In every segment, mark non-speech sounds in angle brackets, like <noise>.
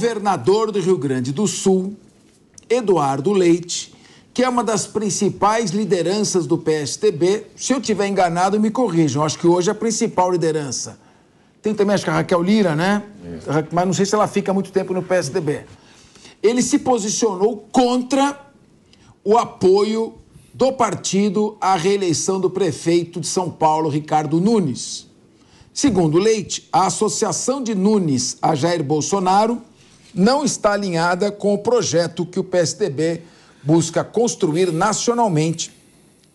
governador do Rio Grande do Sul, Eduardo Leite, que é uma das principais lideranças do PSTB. Se eu tiver enganado, me corrijam. Acho que hoje é a principal liderança. Tem também, acho que a Raquel Lira, né? É. Mas não sei se ela fica muito tempo no PSDB. Ele se posicionou contra o apoio do partido à reeleição do prefeito de São Paulo, Ricardo Nunes. Segundo Leite, a associação de Nunes a Jair Bolsonaro não está alinhada com o projeto que o PSDB busca construir nacionalmente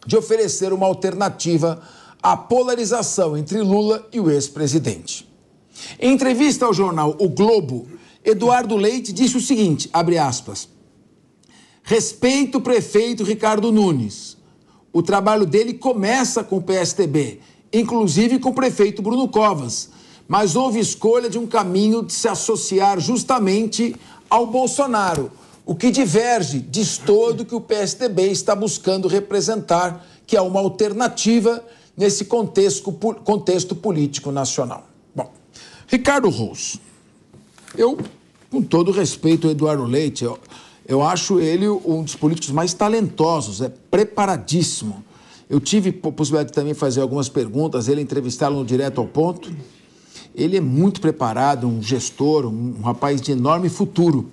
de oferecer uma alternativa à polarização entre Lula e o ex-presidente. Em entrevista ao jornal O Globo, Eduardo Leite disse o seguinte, abre aspas: Respeito o prefeito Ricardo Nunes. O trabalho dele começa com o PSTB, inclusive com o prefeito Bruno Covas, mas houve escolha de um caminho de se associar justamente ao Bolsonaro, o que diverge de todo que o PSDB está buscando representar, que é uma alternativa nesse contexto, contexto político nacional. Bom, Ricardo Rous, eu, com todo respeito ao Eduardo Leite, eu, eu acho ele um dos políticos mais talentosos, é preparadíssimo. Eu tive a possibilidade de também fazer algumas perguntas, ele entrevistá-lo no Direto ao Ponto ele é muito preparado, um gestor, um, um rapaz de enorme futuro.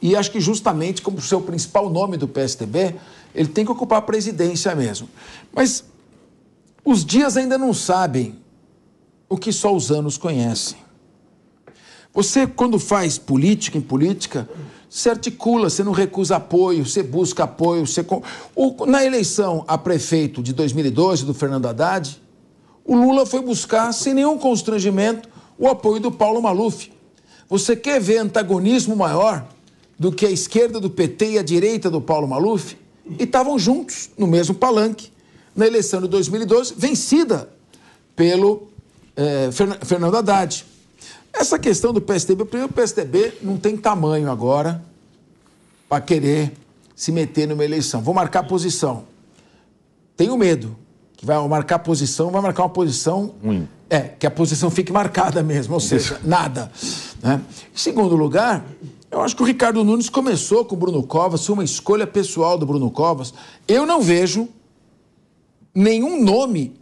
E acho que justamente como seu principal nome do PSDB, ele tem que ocupar a presidência mesmo. Mas os dias ainda não sabem o que só os anos conhecem. Você, quando faz política em política, se articula, você não recusa apoio, você busca apoio. Você... Na eleição a prefeito de 2012, do Fernando Haddad, o Lula foi buscar, sem nenhum constrangimento, o apoio do Paulo Maluf. Você quer ver antagonismo maior do que a esquerda do PT e a direita do Paulo Maluf? E estavam juntos, no mesmo palanque, na eleição de 2012, vencida pelo eh, Fernando Haddad. Essa questão do PSDB, primeiro, o PSDB não tem tamanho agora para querer se meter numa eleição. Vou marcar posição. Tenho medo que vai marcar posição, vai marcar uma posição. Ruim. É, que a posição fique marcada mesmo, ou seja, nada. Né? Em segundo lugar, eu acho que o Ricardo Nunes começou com o Bruno Covas, foi uma escolha pessoal do Bruno Covas. Eu não vejo nenhum nome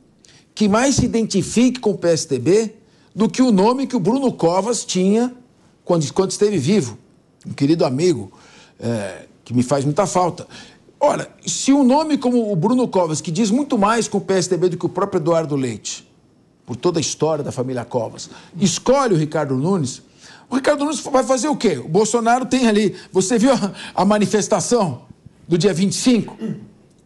que mais se identifique com o PSDB do que o nome que o Bruno Covas tinha quando, quando esteve vivo. Um querido amigo, é, que me faz muita falta. Olha, se um nome como o Bruno Covas, que diz muito mais com o PSDB do que o próprio Eduardo Leite, por toda a história da família Covas, escolhe o Ricardo Nunes, o Ricardo Nunes vai fazer o quê? O Bolsonaro tem ali. Você viu a, manifestação do dia 25?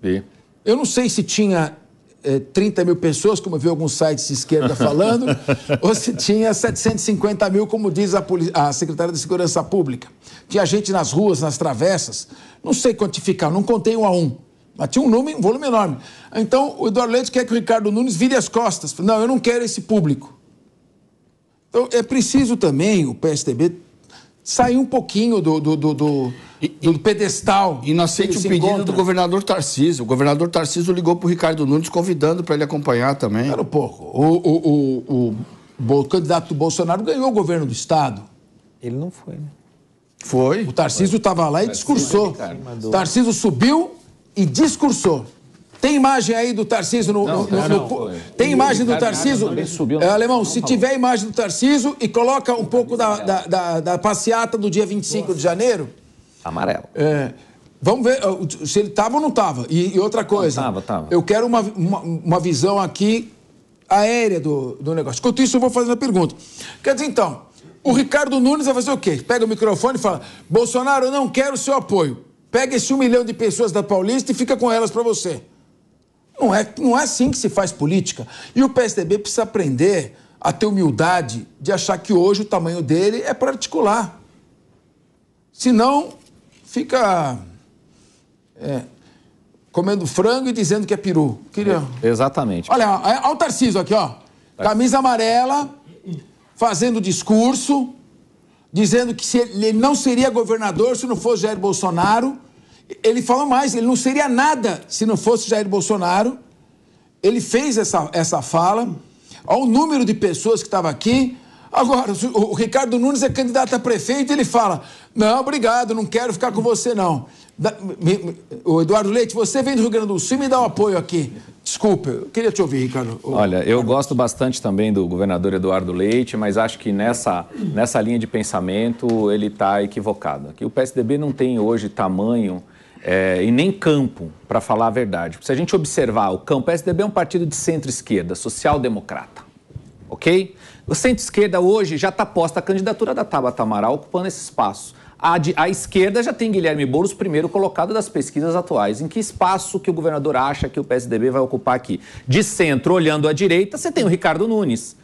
Vi. Eu não sei se tinha eh, é, 30 mil pessoas, como eu vi alguns sites de esquerda falando, <laughs> ou se tinha 750 mil, como diz a, a secretária de Segurança Pública. Tinha gente nas ruas, nas travessas, não sei quantificar, não contei um a um. Mas tinha um, número um volume enorme. Então, o Eduardo Leite quer que o Ricardo Nunes vire as costas. Não, eu não quero esse público. Então, é preciso também o PSDB sair um pouquinho do, do, do, do, e, do pedestal. Inocente o pedido encontra. do governador Tarcísio. O governador Tarcísio ligou para o Ricardo Nunes convidando para ele acompanhar também. era um pouco. O, o, o, o, candidato do Bolsonaro ganhou o governo do Estado. Ele não foi, né? Foi. O Tarcísio estava lá e discursou. Tarcísio subiu e discursou. Tem imagem aí do Tarciso no. Não, no, não, no tem imagem do Tarciso. Subiu, é, Alemão, se falou. tiver imagem do Tarciso e coloca um pouco da, da, da, da, passeata do dia 25 Nossa. de janeiro. Amarelo. É. Vamos ver eh, se ele estava ou não estava. E, e, outra coisa. Estava, estava. Eu quero uma, uma, uma, visão aqui aérea do, do negócio. Enquanto isso, eu vou fazer a pergunta. Quer dizer, então, o Ricardo Nunes vai fazer o quê? Pega o microfone e fala: Bolsonaro, eu não quero seu apoio. Pega esse um milhão de pessoas da Paulista e fica com elas para você. Não é, não é assim que se faz política. E o PSDB precisa aprender a ter humildade de achar que hoje o tamanho dele é particular. Senão, fica é, comendo frango e dizendo que é peru. Queria... É, exatamente. Olha, é, olha o Tarcísio aqui, ó. Camisa amarela, fazendo discurso, dizendo que ele não seria governador se não fosse Jair Bolsonaro. Ele fala mais, ele não seria nada se não fosse Jair Bolsonaro. Ele fez essa, essa fala. Olha o número de pessoas que estava aqui. Agora, o Ricardo Nunes é candidato a prefeito ele fala: Não, obrigado, não quero ficar com você, não. Da, me, me, o Eduardo Leite, você vem do Rio Grande do Sul e me dá um apoio aqui. Desculpe, eu queria te ouvir, Ricardo. Olha, eu gosto bastante também do governador Eduardo Leite, mas acho que nessa, nessa linha de pensamento ele está equivocado. Que o PSDB não tem hoje tamanho é, e nem campo, para falar a verdade. Se a gente observar o campo, o PSDB é um partido de centro-esquerda, social-democrata, ok? O centro-esquerda hoje já está posta a candidatura da Tabata Amaral ocupando esse espaço. A, de, a esquerda já tem Guilherme Boulos, primeiro colocado das pesquisas atuais. Em que espaço que o governador acha que o PSDB vai ocupar aqui? De centro, olhando à direita, você tem o Ricardo Nunes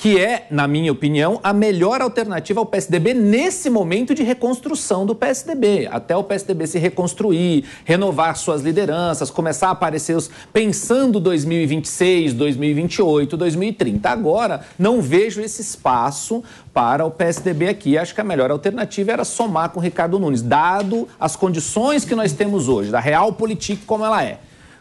que é, na minha opinião, a melhor alternativa ao PSDB nesse momento de reconstrução do PSDB. Até o PSDB se reconstruir, renovar suas lideranças, começar a aparecer os pensando 2026, 2028, 2030. Agora, não vejo esse espaço para o PSDB aqui. Acho que a melhor alternativa era somar com o Ricardo Nunes, dado as condições que nós temos hoje, da real política como ela é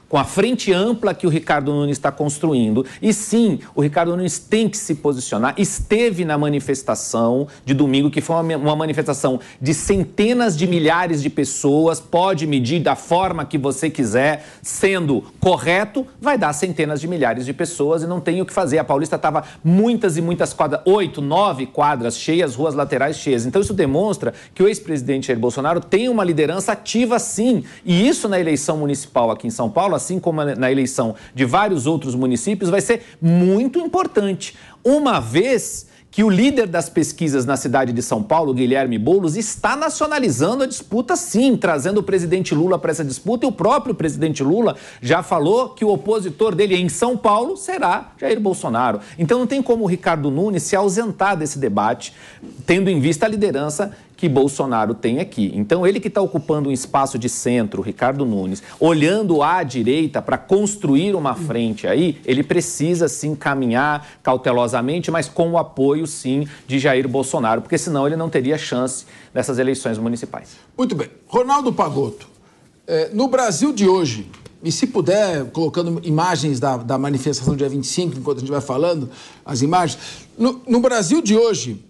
com a frente ampla que o Ricardo Nunes está construindo. E sim, o Ricardo Nunes tem que se posicionar. Esteve na manifestação de domingo, que foi uma, uma manifestação de centenas de milhares de pessoas. Pode medir da forma que você quiser, sendo correto, vai dar centenas de milhares de pessoas e não tem o que fazer. A Paulista estava muitas e muitas quadras, oito, nove quadras cheias, ruas laterais cheias. Então isso demonstra que o ex-presidente Jair Bolsonaro tem uma liderança ativa sim. E isso na eleição municipal aqui em São Paulo, assim como na eleição de vários outros municípios, vai ser muito importante, uma vez que o líder das pesquisas na cidade de São Paulo, Guilherme Boulos, está nacionalizando a disputa sim, trazendo o presidente Lula para essa disputa e o próprio presidente Lula já falou que o opositor dele em São Paulo será Jair Bolsonaro. Então não tem como o Ricardo Nunes se ausentar desse debate, tendo em vista a liderança que Bolsonaro tem aqui. Então, ele que está ocupando um espaço de centro, Ricardo Nunes, olhando à direita para construir uma frente aí, ele precisa sim caminhar cautelosamente, mas com o apoio sim de Jair Bolsonaro, porque senão ele não teria chance nessas eleições municipais. Muito bem. Ronaldo Pagotto, é, no Brasil de hoje, e se puder, colocando imagens da, da manifestação do dia 25, enquanto a gente vai falando, as imagens. No, no Brasil de hoje,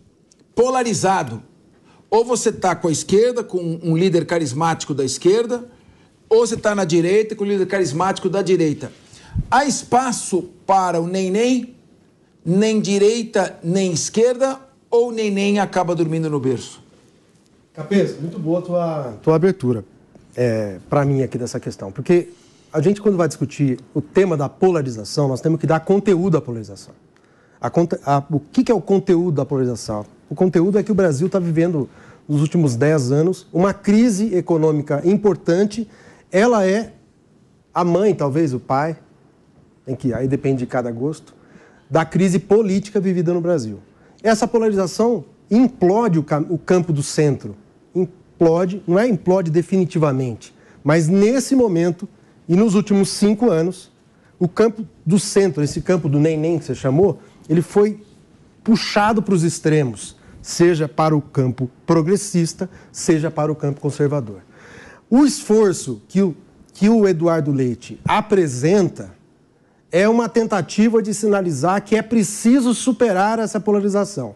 polarizado, ou você está com a esquerda, com um líder carismático da esquerda, ou você está na direita, com um líder carismático da direita. Há espaço para o neném, nem direita, nem esquerda, ou o neném acaba dormindo no berço? Capês, muito boa a tua, tua abertura é, para mim aqui dessa questão. Porque a gente, quando vai discutir o tema da polarização, nós temos que dar conteúdo à polarização. A, a, o que, que é o conteúdo da polarização? O conteúdo é que o Brasil está vivendo, nos últimos 10 anos, uma crise econômica importante. Ela é a mãe, talvez o pai, em que aí depende de cada gosto, da crise política vivida no Brasil. Essa polarização implode o, o campo do centro. Implode, não é implode definitivamente, mas nesse momento e nos últimos cinco anos, o campo do centro, esse campo do neném que você chamou, ele foi puxado para os extremos seja para o campo progressista, seja para o campo conservador. O esforço que o, que o Eduardo Leite apresenta é uma tentativa de sinalizar que é preciso superar essa polarização.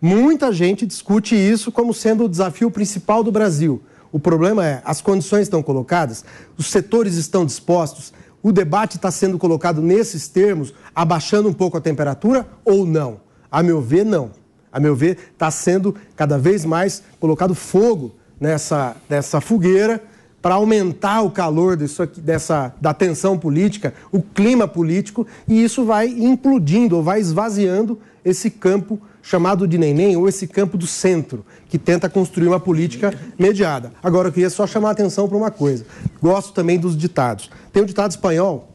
Muita gente discute isso como sendo o desafio principal do Brasil. O problema é, as condições estão colocadas, os setores estão dispostos, o debate está sendo colocado nesses termos, abaixando um pouco a temperatura ou não? A meu ver, não a meu ver, está sendo cada vez mais colocado fogo nessa, nessa fogueira para aumentar o calor disso aqui, dessa, da tensão política, o clima político, e isso vai implodindo ou vai esvaziando esse campo chamado de neném ou esse campo do centro, que tenta construir uma política mediada. Agora, eu queria só chamar a atenção para uma coisa. Gosto também dos ditados. Tem um ditado espanhol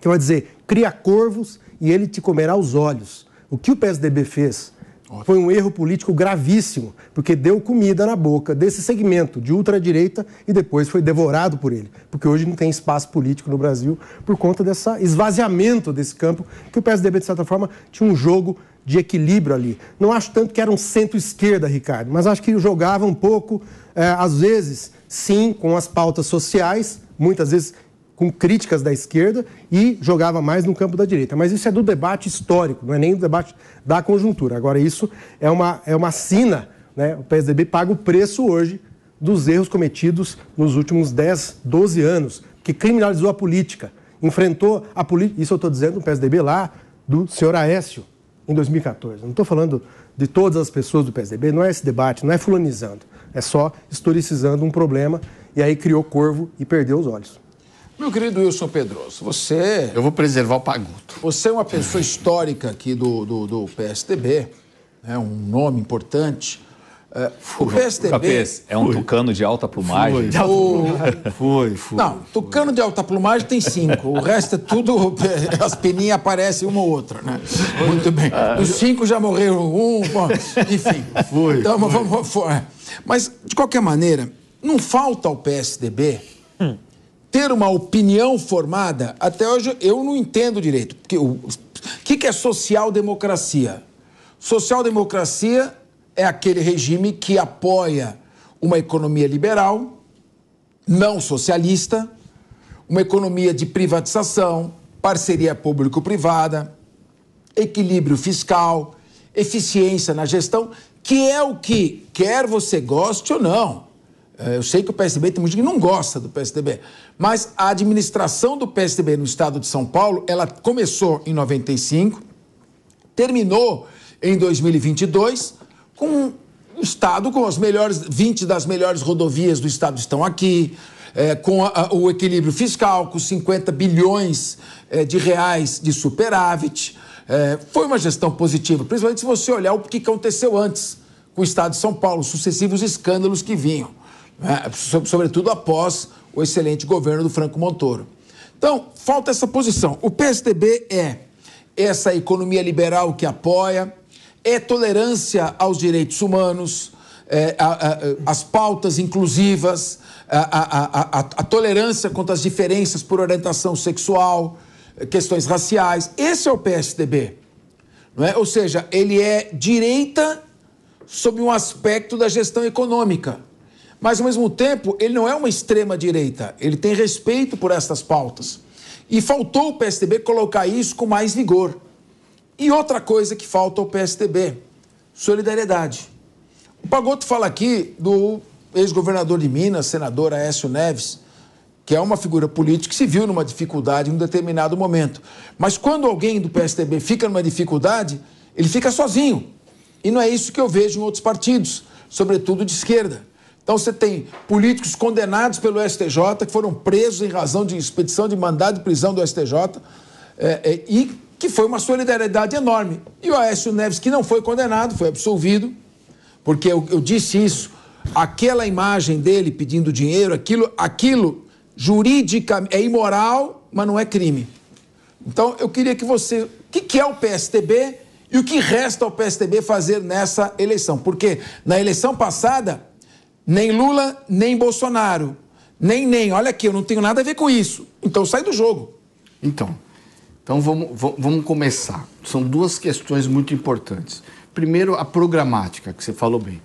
que vai dizer: cria corvos e ele te comerá os olhos. O que o PSDB fez foi um erro político gravíssimo, porque deu comida na boca desse segmento de ultradireita e depois foi devorado por ele. Porque hoje não tem espaço político no Brasil por conta desse esvaziamento desse campo, que o PSDB, de certa forma, tinha um jogo de equilíbrio ali. Não acho tanto que era um centro-esquerda, Ricardo, mas acho que jogava um pouco, é, às vezes, sim, com as pautas sociais, muitas vezes com críticas da esquerda e jogava mais no campo da direita. Mas isso é do debate histórico, não é nem do debate da conjuntura. Agora, isso é uma, é uma sina, né? O PSDB paga o preço hoje dos erros cometidos nos últimos 10, 12 anos, que criminalizou a política, enfrentou a política. Isso eu estou dizendo do PSDB lá, do senhor Aécio, em 2014. Não estou falando de todas as pessoas do PSDB, não é esse debate, não é fulanizando. É só historicizando um problema e aí criou corvo e perdeu os olhos. Meu querido Wilson Pedroso, você. Eu vou preservar o Paguto. Você é uma pessoa histórica aqui do, do, do PSDB, né? um nome importante. É, o PSDB. Capês, é um tucano de alta plumagem. Foi, o... foi, Não, tucano de alta plumagem tem cinco. O resto é tudo. <laughs> As peninhas aparecem uma ou outra, né? Muito bem. Ah. Os cinco já morreram um, bom, enfim. Foi. Então, foi. Vamos, vamos, é. mas, de qualquer maneira, não falta ao PSDB. Hum ter uma opinião formada, até hoje eu não entendo direito. Porque o que, que é social-democracia? Social-democracia é aquele regime que apoia uma economia liberal, não socialista, uma economia de privatização, parceria público-privada, equilíbrio fiscal, eficiência na gestão, que é o que, quer você goste ou não, é, eu sei que o PSDB tem muita gente que não gosta do PSDB, mas a administração do PSDB no estado de São Paulo, ela começou em 95, terminou em 2022 com o estado com as melhores 20 das melhores rodovias do estado estão aqui, é, com a, a, o equilíbrio fiscal com 50 bilhões é, de reais de superávit. É, foi uma gestão positiva, principalmente se você olhar o que aconteceu antes com o estado de São Paulo, sucessivos escândalos que vinham né? sobretudo após o excelente governo do Franco Montoro. Então, falta essa posição. O PSDB é, é essa economia liberal que apoia, é tolerância aos direitos humanos, é, a, a, as pautas inclusivas, a, a, tolerância contra as diferenças por orientação sexual, questões raciais. Esse é o PSDB. Não é? Ou seja, ele é direita sob um aspecto da gestão econômica mas ao mesmo tempo ele não é uma extrema direita, ele tem respeito por estas pautas. E faltou o PSDB colocar isso com mais vigor. E outra coisa que falta ao PSDB, solidariedade. O Pagoto fala aqui do ex-governador de Minas, senador Aécio Neves, que é uma figura política que se viu numa dificuldade em um determinado momento. Mas quando alguém do PSDB fica numa dificuldade, ele fica sozinho. E não é isso que eu vejo em outros partidos, sobretudo de esquerda. Então você tem políticos condenados pelo STJ, que foram presos em razão de expedição de mandado de prisão do STJ, é, é, e que foi uma solidariedade enorme. E o Aécio Neves, que não foi condenado, foi absolvido, porque eu, eu disse isso, aquela imagem dele pedindo dinheiro, aquilo, aquilo juridicamente é imoral, mas não é crime. Então eu queria que você. O que, que é o PSTB e o que resta ao PSTB fazer nessa eleição? Porque na eleição passada nem Lula, nem Bolsonaro. Nem, nem. Olha aqui, eu não tenho nada a ver com isso. Então sai do jogo. Então, então vamos, vamos começar. São duas questões muito importantes. Primeiro, a programática, que você falou bem.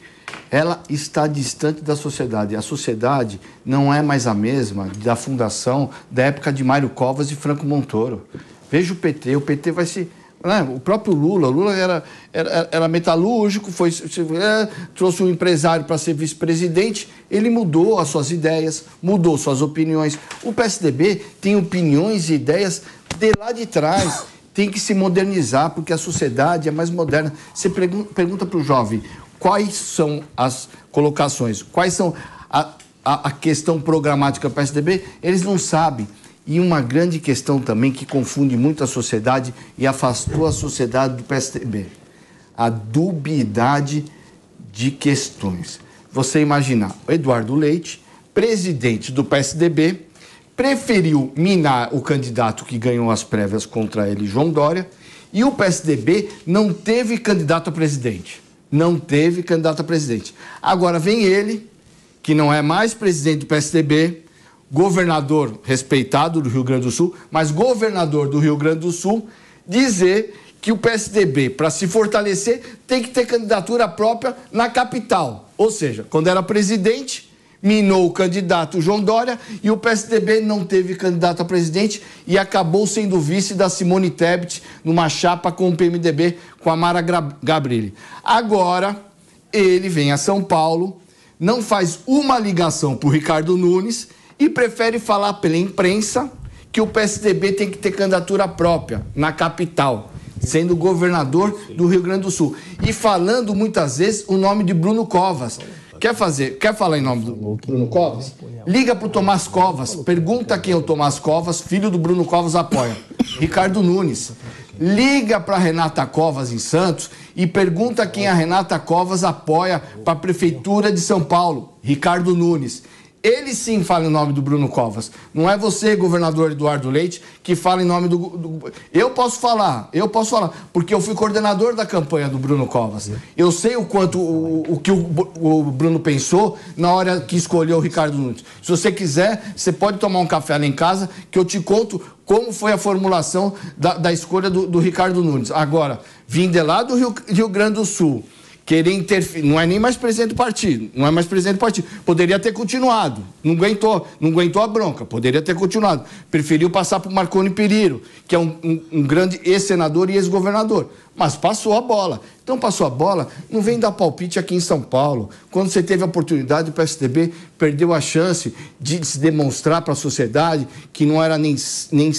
Ela está distante da sociedade. A sociedade não é mais a mesma da fundação da época de Mário Covas e Franco Montoro. Veja o PT. O PT vai se né? O próprio Lula, o Lula era, era, era metalúrgico, foi, é, trouxe um empresário para ser vice-presidente, ele mudou as suas ideias, mudou suas opiniões. O PSDB tem opiniões e ideias de lá de trás. Tem que se modernizar, porque a sociedade é mais moderna. Você pergun pergunta para o jovem quais são as colocações, quais são a, a, a questão programática do PSDB, eles não sabem e uma grande questão também que confunde muito a sociedade e afastou a sociedade do PSDB: a dubidade de questões. Você imaginar, Eduardo Leite, presidente do PSDB, preferiu minar o candidato que ganhou as prévias contra ele, João Dória, e o PSDB não teve candidato a presidente. Não teve candidato a presidente. Agora vem ele, que não é mais presidente do PSDB, governador respeitado do Rio Grande do Sul, mas governador do Rio Grande do Sul, dizer que o PSDB, para se fortalecer, tem que ter candidatura própria na capital. Ou seja, quando era presidente, minou o candidato João Dória e o PSDB não teve candidato a presidente e acabou sendo vice da Simone Tebet numa chapa com o PMDB com a Mara Gabrilli. Agora ele vem a São Paulo, não faz uma ligação para o Ricardo Nunes e prefere falar pela imprensa que o PSDB tem que ter candidatura própria na capital, sendo governador do Rio Grande do Sul. E falando muitas vezes o nome de Bruno Covas. Quer fazer, quer falar em nome do Bruno Covas? Liga pro Tomás Covas, pergunta quem é o Tomás Covas, filho do Bruno Covas apoia. Ricardo Nunes. Liga para Renata Covas em Santos e pergunta quem a Renata Covas apoia para a prefeitura de São Paulo. Ricardo Nunes ele sim fala em nome do Bruno Covas. Não é você, governador Eduardo Leite, que fala em nome do, do, Eu posso falar, eu posso falar, porque eu fui coordenador da campanha do Bruno Covas. Eu sei o quanto o, o que o, o, Bruno pensou na hora que escolheu o Ricardo Nunes. Se você quiser, você pode tomar um café lá em casa, que eu te conto como foi a formulação da, da escolha do, do, Ricardo Nunes. Agora, vim de lá do Rio, Rio Grande do Sul querer interferir. Não é nem mais presidente do partido, não é mais presidente do partido. Poderia ter continuado, não aguentou, não aguentou a bronca, poderia ter continuado. Preferiu passar para o Marconi Perillo, que é um, um, um grande ex-senador e ex-governador. Mas passou a bola. Então passou a bola, não vem dar palpite aqui em São Paulo. Quando você teve a oportunidade, o PSDB perdeu a chance de se demonstrar para a sociedade que não era nem, nem,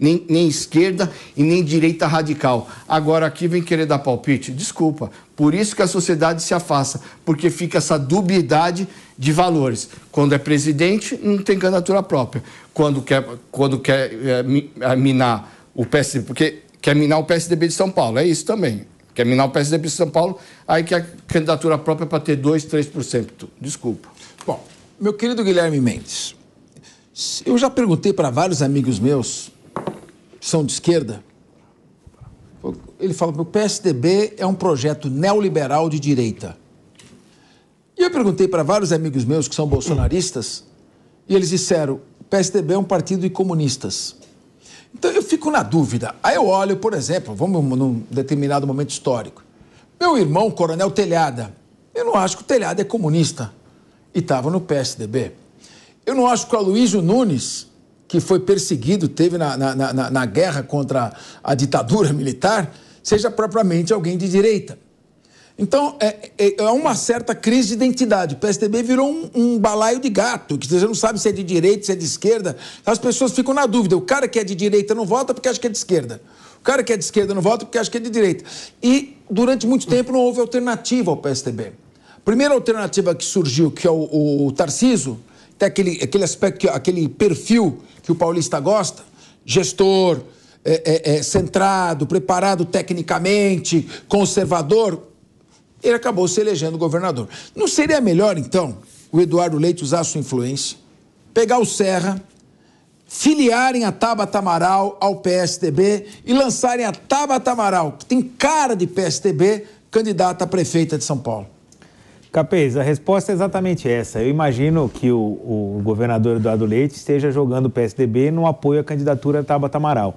nem, nem esquerda e nem direita radical. Agora aqui vem querer dar palpite. Desculpa, por isso que a sociedade se afasta, porque fica essa dubiedade de valores. Quando é presidente, não tem candidatura própria. Quando quer, quando quer é, é minar o PSDB, porque quer minar o PSDB de São Paulo, é isso também. Quer minar o PSDB de São Paulo, aí quer candidatura própria para ter 2, 3%. Desculpa. Bom, meu querido Guilherme Mendes, eu já perguntei para vários amigos meus, que são de esquerda, ele fala que o PSDB é um projeto neoliberal de direita. E eu perguntei para vários amigos meus que são bolsonaristas, e eles disseram: o PSDB é um partido de comunistas. Então eu fico na dúvida. Aí eu olho, por exemplo, vamos num determinado momento histórico. Meu irmão, Coronel Telhada, eu não acho que o Telhada é comunista e estava no PSDB. Eu não acho que o Aloysio Nunes, que foi perseguido, teve na, na, na, na guerra contra a ditadura militar, seja propriamente alguém de direita. Então, é, é, é, uma certa crise de identidade. O PSDB virou um, um, balaio de gato, que você não sabe se é de direita, se é de esquerda. As pessoas ficam na dúvida. O cara que é de direita não vota porque acha que é de esquerda. O cara que é de esquerda não vota porque acha que é de direita. E durante muito tempo não houve alternativa ao PSDB. A primeira alternativa que surgiu, que é o, o Tarciso, tem é aquele, aquele aspecto, aquele perfil que o paulista gosta, gestor, é, é, é, centrado, preparado tecnicamente, conservador, ele acabou se elegendo governador. Não seria melhor, então, o Eduardo Leite usar sua influência, pegar o Serra, filiarem a Tabata Amaral ao PSDB e lançarem a Tabata Amaral, que tem cara de PSDB, candidata a prefeita de São Paulo? Capês, a resposta é exatamente essa. Eu imagino que o, o governador Eduardo Leite esteja jogando o PSDB no apoio à candidatura Tabata Amaral.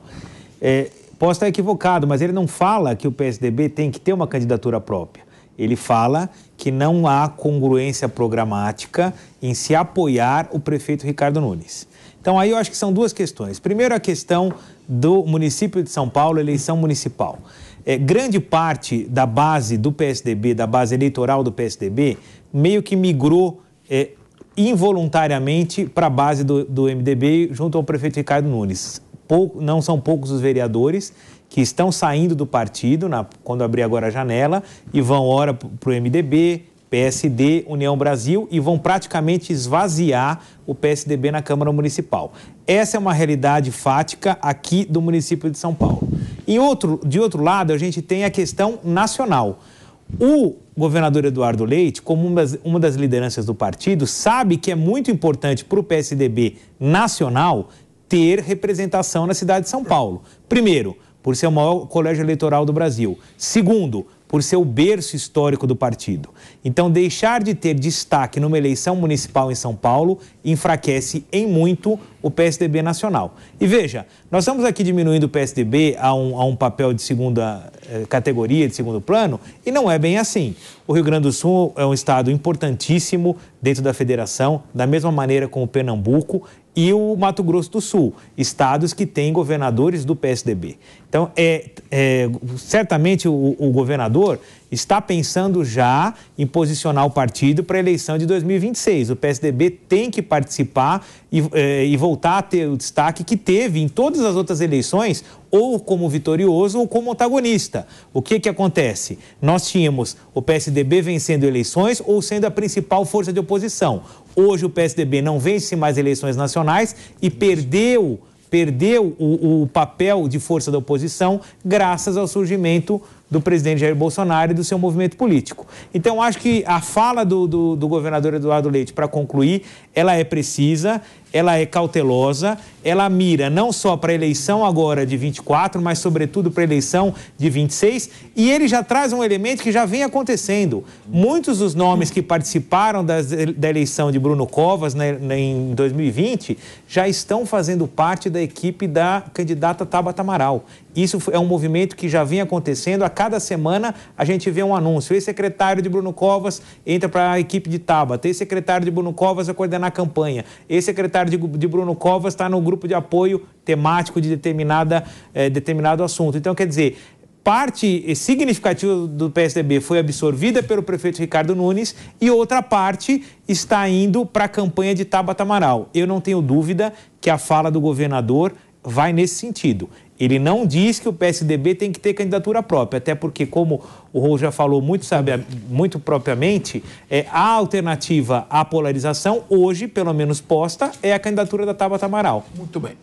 É, posso estar equivocado, mas ele não fala que o PSDB tem que ter uma candidatura própria. Ele fala que não há congruência programática em se apoiar o prefeito Ricardo Nunes. Então, aí eu acho que são duas questões. Primeiro, a questão do município de São Paulo, eleição municipal é, grande parte da base do PSDB, da base eleitoral do PSDB, meio que migrou é, involuntariamente para a base do, do, MDB junto ao prefeito Ricardo Nunes. Pouco, não são poucos os vereadores que estão saindo do partido, na, quando abrir agora a janela, e vão ora para o MDB, PSD, União Brasil e vão praticamente esvaziar o PSDB na Câmara Municipal. Essa é uma realidade fática aqui do município de São Paulo. E outro, de outro lado, a gente tem a questão nacional. O governador Eduardo Leite, como uma das, uma das lideranças do partido, sabe que é muito importante para o PSDB nacional ter representação na cidade de São Paulo. Primeiro, por ser o maior colégio eleitoral do Brasil. Segundo, por ser o berço histórico do partido. Então, deixar de ter destaque numa eleição municipal em São Paulo enfraquece em muito o PSDB nacional. E veja, nós estamos aqui diminuindo o PSDB a um, a um papel de segunda eh, categoria, de segundo plano, e não é bem assim. O Rio Grande do Sul é um estado importantíssimo dentro da federação, da mesma maneira com o Pernambuco, e o Mato Grosso do Sul, estados que têm governadores do PSDB. Então, é, é certamente o, o governador está pensando já em posicionar o partido para a eleição de 2026. O PSDB tem que participar e, eh, e, voltar a ter o destaque que teve em todas as outras eleições, ou como vitorioso ou como antagonista. O que, que acontece? Nós tínhamos o PSDB vencendo eleições ou sendo a principal força de oposição. Hoje o PSDB não vence mais eleições nacionais e perdeu perdeu o, o papel de força da oposição graças ao surgimento do presidente Jair Bolsonaro e do seu movimento político. Então, acho que a fala do, do, do governador Eduardo Leite, para concluir, ela é precisa, ela é cautelosa, ela mira não só para a eleição agora de 24, mas sobretudo para a eleição de 26, e ele já traz um elemento que já vem acontecendo. Muitos dos nomes que participaram das, da eleição de Bruno Covas né, né em 2020 já estão fazendo parte da equipe da candidata Tabata Amaral. Isso é um movimento que já vinha acontecendo. A cada semana a gente vê um anúncio. Esse secretário de Bruno Covas entra para a equipe de Tabata. Esse secretário de Bruno Covas vai coordenar a campanha. Esse secretário de, de Bruno Covas está no grupo de apoio temático de determinada, eh, determinado assunto. Então, quer dizer, parte significativa do PSDB foi absorvida pelo prefeito Ricardo Nunes e outra parte está indo para a campanha de Tabata Amaral. Eu não tenho dúvida que a fala do governador vai nesse sentido. Ele não diz que o PSDB tem que ter candidatura própria, até porque, como o Rô já falou muito, sabe, muito propriamente, é, a alternativa à polarização, hoje, pelo menos posta, é a candidatura da Tabata Amaral. Muito bem.